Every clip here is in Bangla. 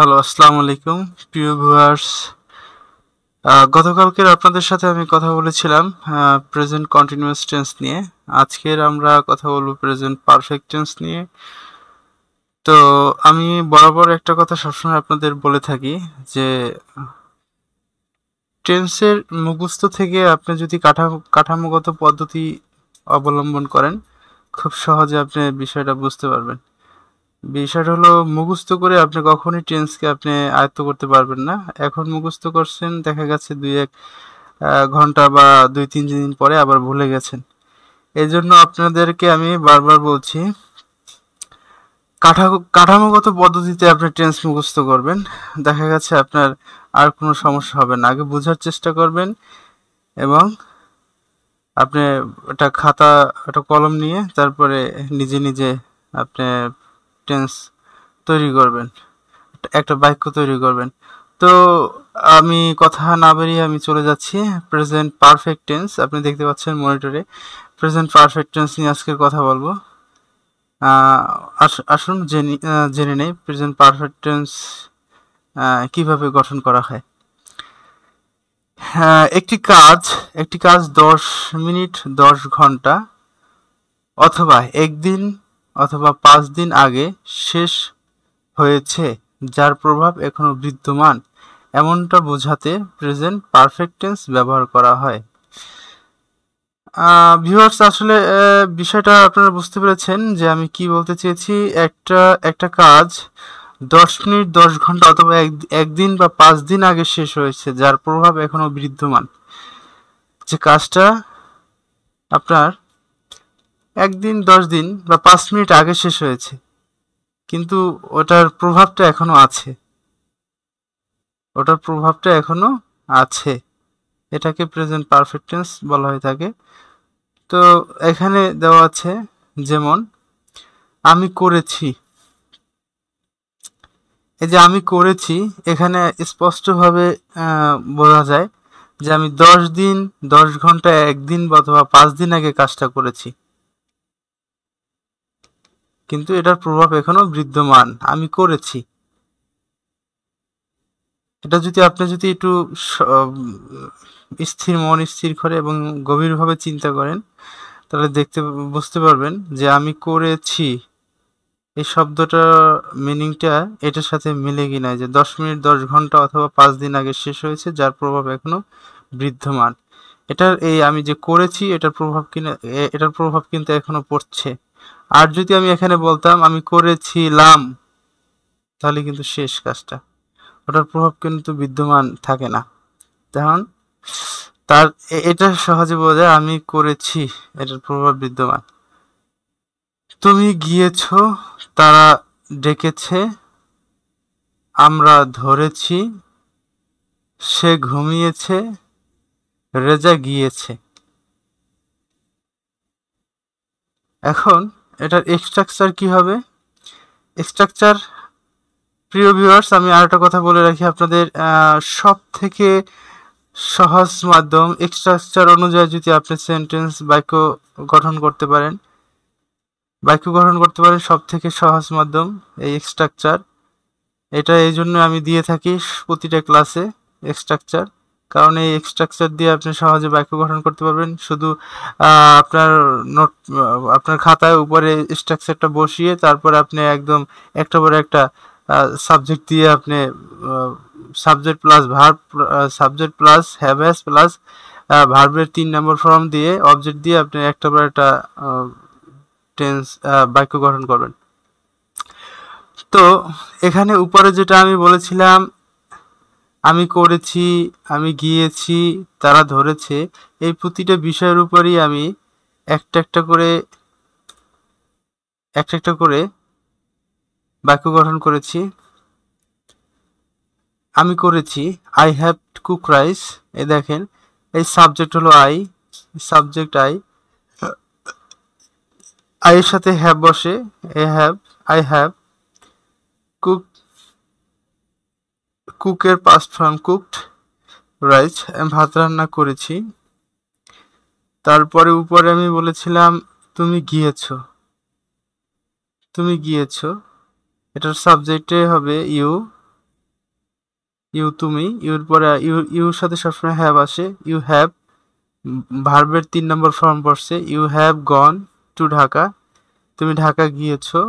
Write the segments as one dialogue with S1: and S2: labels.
S1: হ্যালো আসসালামু আলাইকুম প্রিয় ভিউয়ার্স গতকালকের আপনাদের সাথে আমি কথা বলেছিলাম প্রেজেন্ট কন্টিনিউয়াস টেন্স নিয়ে আজকের আমরা কথা বলবো প্রেজেন্ট পারফেক্ট টেন্স নিয়ে তো আমি বরাবর একটা কথা সবসময় আপনাদের বলে থাকি যে টেন্সের মুখস্থ থেকে আপনি যদি কাঠামো কাঠামোগত পদ্ধতি অবলম্বন করেন খুব সহজে আপনি বিষয়টা বুঝতে পারবেন বিষয়টা হলো মুখস্থ করে আপনি কখনই টেন্সকে আপনি আয়ত্ত করতে পারবেন না এখন মুখস্থ করছেন দেখা গেছে দুই এক ঘন্টা বা দুই তিন দিন পরে আবার ভুলে গেছেন এই জন্য আপনাদেরকে আমি বারবার বলছি কাঠামোগত পদ্ধতিতে আপনি টেন্স মুখস্ত করবেন দেখা গেছে আপনার আর কোনো সমস্যা হবে না আগে বোঝার চেষ্টা করবেন এবং আপনি একটা খাতা একটা কলম নিয়ে তারপরে নিজে নিজে আপনি টেন্স তৈরি করবেন একটা বাক্য তৈরি করবেন তো আমি কথা না বেরিয়ে আমি চলে যাচ্ছি প্রেজেন্ট পারফেক্ট টেন্স আপনি দেখতে পাচ্ছেন মনিটরে প্রেজেন্ট পারফেক্ট টেন্স নিয়ে আজকে কথা বলবো আসুন জেনে জেনে নেই প্রেজেন্ট পারফেক্ট টেন্স কীভাবে গঠন করা হয় হ্যাঁ, একটি কাজ একটি কাজ দশ মিনিট দশ ঘন্টা অথবা একদিন অথবা পাঁচ দিন আগে শেষ হয়েছে যার প্রভাব এখনও বিদ্যমান এমনটা বোঝাতে প্রেজেন্ট পারফেক্টেন্স ব্যবহার করা হয় ভিউয়ার্স আসলে বিষয়টা আপনারা বুঝতে পেরেছেন যে আমি কি বলতে চেয়েছি একটা একটা কাজ দশ মিনিট দশ ঘন্টা অথবা এক একদিন বা পাঁচ দিন আগে শেষ হয়েছে যার প্রভাব এখনও বিদ্যমান যে কাজটা আপনার একদিন দশ দিন বা পাঁচ মিনিট আগে শেষ হয়েছে কিন্তু ওটার প্রভাবটা এখনো আছে ওটার প্রভাবটা এখনো আছে এটাকে প্রেজেন্ট পারফেক্ট টেন্স বলা হয়ে থাকে তো এখানে দেওয়া আছে যেমন আমি করেছি এই যে আমি করেছি এখানে স্পষ্টভাবে বোঝা যায় যে আমি দশ দিন দশ ঘন্টা একদিন অথবা পাঁচ দিন আগে কাজটা করেছি কিন্তু এটার প্রভাব এখনো বিদ্যমান আমি করেছি এটা যদি আপনি যদি একটু স্থির মন স্থির করে এবং গভীরভাবে চিন্তা করেন তাহলে দেখতে বুঝতে পারবেন যে আমি করেছি এই শব্দটা মিনিংটা এটার সাথে মিলে কিনা যে দশ মিনিট দশ ঘন্টা অথবা পাঁচ দিন আগে শেষ হয়েছে যার প্রভাব এখনো বৃদ্ধমান এটার এই আমি যে করেছি এটার প্রভাব কিনা এটার প্রভাব কিন্তু এখনো পড়ছে আর যদি আমি এখানে বলতাম আমি করেছিলাম তাহলে কিন্তু শেষ কাজটা ওটার প্রভাব কিন্তু বিদ্যমান থাকে না তখন তার এটা সহজে বোঝা আমি করেছি এটার প্রভাব বিদ্যমান তুমি গিয়েছ তারা ডেকেছে আমরা ধরেছি সে ঘুমিয়েছে রেজা গিয়েছে এখন এটার স্ট্রাকচার কি হবে স্ট্রাকচার প্রিয় ভিউয়ার্স আমি আরেকটা কথা বলে রাখি আপনাদের সব থেকে সহজ মাধ্যম স্ট্রাকচার অনুযায়ী যদি আপনি সেন্টেন্স বাক্য গঠন করতে পারেন বাক্য গঠন করতে পারেন সব থেকে সহজ মাধ্যম এই স্ট্রাকচার এটা এই জন্য আমি দিয়ে থাকি প্রতিটা ক্লাসে স্ট্রাকচার কারণ এই স্ট্রাকচার দিয়ে আপনি সহজে বাক্য গঠন করতে পারবেন শুধু আপনার নোট আপনার খাতায় উপরে স্ট্রাকচারটা বসিয়ে তারপর আপনি একদম একটা পরে একটা সাবজেক্ট দিয়ে আপনি subject plus verb subject plus have has plus ভার্বের তিন নম্বর ফর্ম দিয়ে অবজেক্ট দিয়ে আপনি একটা পর একটা টেন্স বাক্য গঠন করবেন তো এখানে উপরে যেটা আমি বলেছিলাম আমি করেছি আমি গিয়েছি তারা ধরেছে এই প্রতিটা বিষয়ের উপরই আমি একটা একটা করে একটা একটা করে বাক্য গঠন করেছি আমি করেছি আই হ্যাভ কুক রাইস এ দেখেন এই সাবজেক্ট হলো আই সাবজেক্ট আই আইয়ের সাথে হ্যাভ বসে এ হ্যাভ আই হ্যাভ কুক কুকের পাস্ট ফ্রাম কুকড রাইস আমি ভাত রান্না করেছি তারপরে উপরে আমি বলেছিলাম তুমি গিয়েছ তুমি গিয়েছ এটার সাবজেক্টে হবে ইউ ইউ তুমি ইউর পরে ইউ ইউর সাথে সবসময় হ্যাভ আসে ইউ হ্যাভ ভার্বের তিন নম্বর ফর্ম পড়ছে you have gone to Dhaka তুমি ঢাকা গিয়েছো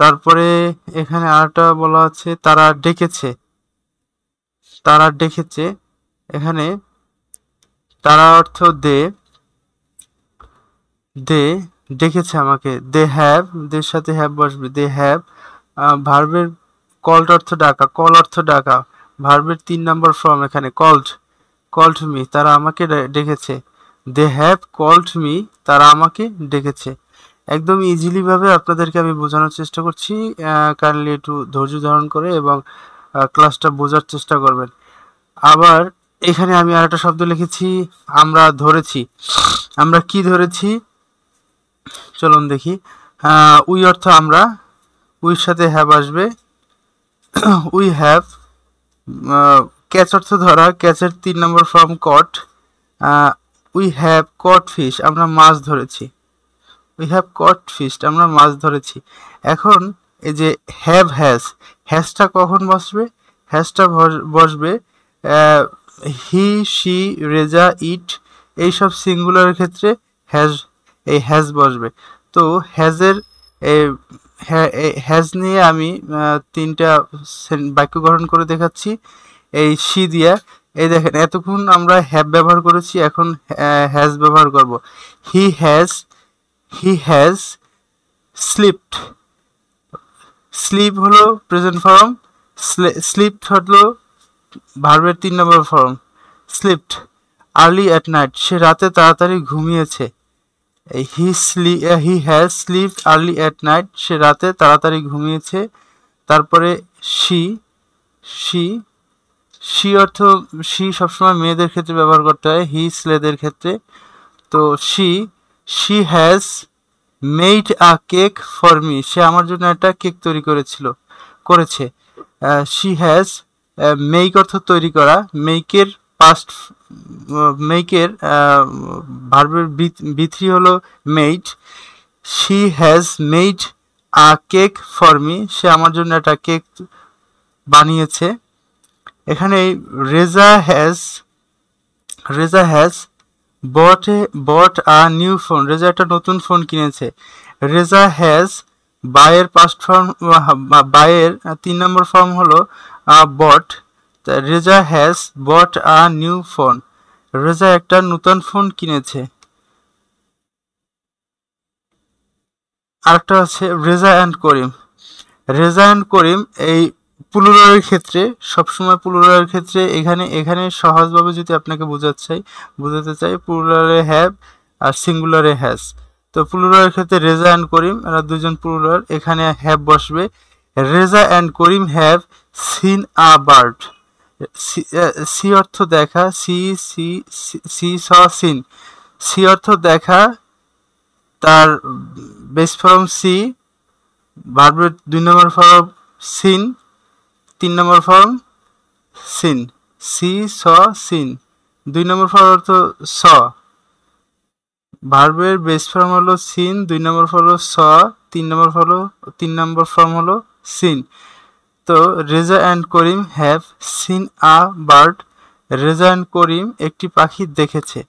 S1: তারপরে এখানে আরেকটা বলা আছে তারা ডেকেছে তারা ডেকেছে এখানে তারা অর্থ দে দে ডেকেছে আমাকে দে হ্যাভ দের সাথে হ্যাভ বসবে দে হ্যাভ ভার্বের কল্ট অর্থ ডাকা কল অর্থ ডাকা ভার্বের তিন নম্বর ফর্ম এখানে কল্ট কল্ট মি তারা আমাকে ডেকেছে দে হ্যাভ কল্ট মি তারা আমাকে ডেকেছে একদম ইজিলিভাবে আপনাদেরকে আমি বোঝানোর চেষ্টা করছি কাইন্ডলি একটু ধৈর্য ধারণ করে এবং ক্লাসটা বোঝার চেষ্টা করবেন আবার এখানে আমি আর একটা শব্দ লিখেছি আমরা ধরেছি আমরা কি ধরেছি চলুন দেখি উই অর্থ আমরা উইর সাথে হ্যাভ আসবে উই হ্যাভ ক্যাচ অর্থ ধরা ক্যাচের তিন নম্বর form caught we have caught fish আমরা মাছ ধরেছি উই হ্যাভ কট ফিস্ট আমরা মাছ ধরেছি এখন এই যে হ্যাভ হ্যাজ হ্যাজটা কখন বসবে হ্যাজটা বসবে হি শি রেজা ইট এই সব সিঙ্গুলারের ক্ষেত্রে হ্যাজ এই হ্যাজ বসবে তো হ্যাজের হ্যাজ নিয়ে আমি তিনটা বাক্য গঠন করে দেখাচ্ছি এই শি দিয়া এই দেখেন এতক্ষণ আমরা হ্যাব ব্যবহার করেছি এখন হ্যাজ ব্যবহার করব he has he has slept slip হলো প্রেজেন্ট ফর্ম স্লিপ হলো ভার্বের তিন নম্বর form slept early at night সে রাতে তাড়াতাড়ি ঘুমিয়েছে হি স্লি he has slip early at night সে রাতে তাড়াতাড়ি ঘুমিয়েছে তারপরে শি শি শি অর্থ শি সবসময় মেয়েদের ক্ষেত্রে ব্যবহার করতে হয় হি স্লেদের ক্ষেত্রে তো she she has made a cake for me সে আমার জন্য একটা কেক তৈরি করেছিল করেছে শি হ্যাজ মেক অর্থ তৈরি করা মেকের পাস্ট মেকের ভার্বের বিথ্রি হলো made she has made a cake for me সে আমার জন্য একটা কেক বানিয়েছে এখানে Reza has Reza has bought a, a new phone Reza একটা নতুন ফোন কিনেছে রেজা হ্যাজ বায়ের পাস্ট ফর্ম বায়ের তিন নম্বর ফর্ম হলো bought Reza has bought a new phone Reza একটা নতুন ফোন কিনেছে আরেকটা আছে রেজা অ্যান্ড করিম রেজা অ্যান্ড করিম এই পুনরায়ের ক্ষেত্রে সবসময় পুনরায়ের ক্ষেত্রে এখানে এখানে সহজভাবে যদি আপনাকে বোঝাতে চাই বোঝাতে চাই প্লুরালে হ্যাভ আর সিঙ্গুলারে হ্যাজ তো পুনরায়ের ক্ষেত্রে রেজা অ্যান্ড করিম এরা দুজন প্লুরাল এখানে হ্যাভ বসবে Reza and Karim have seen a bird see অর্থ দেখা see see see saw seen see অর্থ দেখা তার বেস ফর্ম সি ভার্বের দুই নম্বর ফর্ম সিন তিন নম্বর form seen see saw seen দুই নম্বর ফর্ম অর্থ স ভার্বের বেস ফর্ম হলো সিন দুই নম্বর ফর্ম হলো স তিন নম্বর ফর্ম তিন নম্বর ফর্ম হলো সিন তো Reza and Karim have seen a bird Reza and Karim একটি পাখি দেখেছে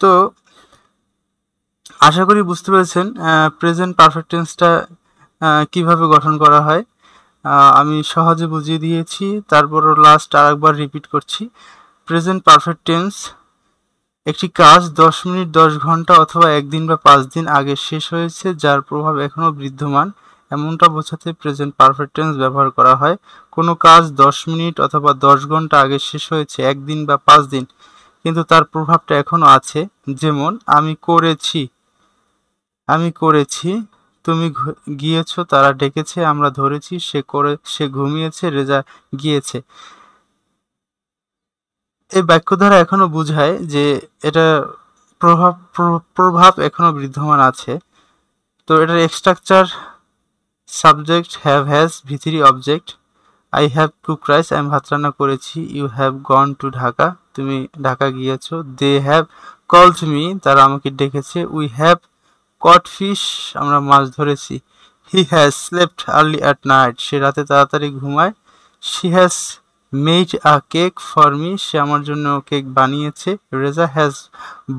S1: তো আশা করি বুঝতে পেরেছেন প্রেজেন্ট পারফেক্ট টেন্সটা কিভাবে গঠন করা হয় আমি সহজে বুঝিয়ে দিয়েছি তারপরও লাস্ট আরেকবার রিপিট করছি প্রেজেন্ট পারফেক্ট টেন্স একটি কাজ দশ মিনিট দশ ঘন্টা অথবা একদিন বা পাঁচ দিন আগে শেষ হয়েছে যার প্রভাব এখনও বিদ্যমান এমনটা বোঝাতে প্রেজেন্ট পারফেক্ট টেন্স ব্যবহার করা হয় কোনো কাজ দশ মিনিট অথবা দশ ঘন্টা আগে শেষ হয়েছে একদিন বা পাঁচ দিন কিন্তু তার প্রভাবটা এখনও আছে যেমন আমি করেছি আমি করেছি তুমি গিয়েছ তারা ডেকেছে আমরা ধরেছি সে করে সে ঘুমিয়েছে রেজা গিয়েছে এই বাক্য দ্বারা এখনো বুঝায় যে এটা প্রভাব প্রভাব এখনো বিদ্যমান আছে তো এটার স্ট্রাকচার সাবজেক্ট হ্যাভ হ্যাজ ভিথিরি object I have to rice আমি ভাত রান্না করেছি you have gone to Dhaka তুমি ঢাকা গিয়েছো দে হ্যাভ টু মি তারা আমাকে ডেকেছে উই হ্যাভ কট ফিস আমরা মাছ ধরেছি he has slept early at night সে রাতে তাড়াতাড়ি ঘুমায় she has made a cake for me সে আমার জন্য কেক বানিয়েছে Reza has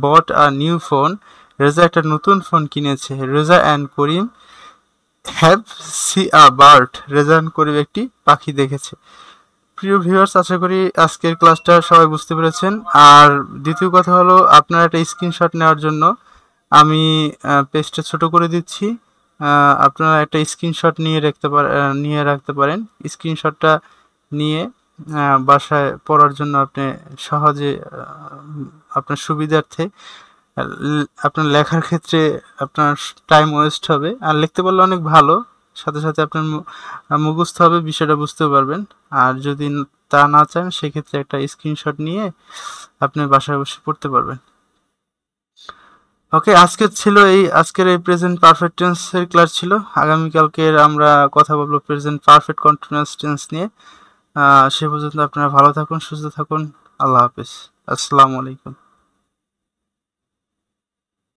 S1: bought a new phone Reza একটা নতুন ফোন কিনেছে Reza and Karim have see a bird Reza and Karim একটি পাখি দেখেছে প্রিয় ভিউয়ার্স আশা করি আজকের ক্লাসটা সবাই বুঝতে পেরেছেন আর দ্বিতীয় কথা হলো আপনারা একটা স্ক্রিনশট নেওয়ার জন্য আমি পেজটা ছোট করে দিচ্ছি আপনারা একটা স্ক্রিনশট নিয়ে রাখতে পার নিয়ে রাখতে পারেন স্ক্রিনশটটা নিয়ে বাসায় পড়ার জন্য আপনি সহজে আপনার সুবিধার্থে আপনার লেখার ক্ষেত্রে আপনার টাইম ওয়েস্ট হবে আর লিখতে পারলে অনেক ভালো সাথে সাথে আপনার মুখস্থ হবে বিষয়টা বুঝতে পারবেন আর যদি তা না চান সেক্ষেত্রে একটা স্ক্রিনশট নিয়ে আপনি বাসায় বসে পড়তে পারবেন ওকে আজকে ছিল এই আজকের এই প্রেজেন্ট পারফেক্ট টেন্সের ক্লাস ছিল আগামীকালকে আমরা কথা বলবো প্রেজেন্ট পারফেক্ট কন্টিনিউয়াস টেন্স নিয়ে সে পর্যন্ত আপনারা ভালো থাকুন সুস্থ থাকুন আল্লাহ হাফিজ আসসালামু আলাইকুম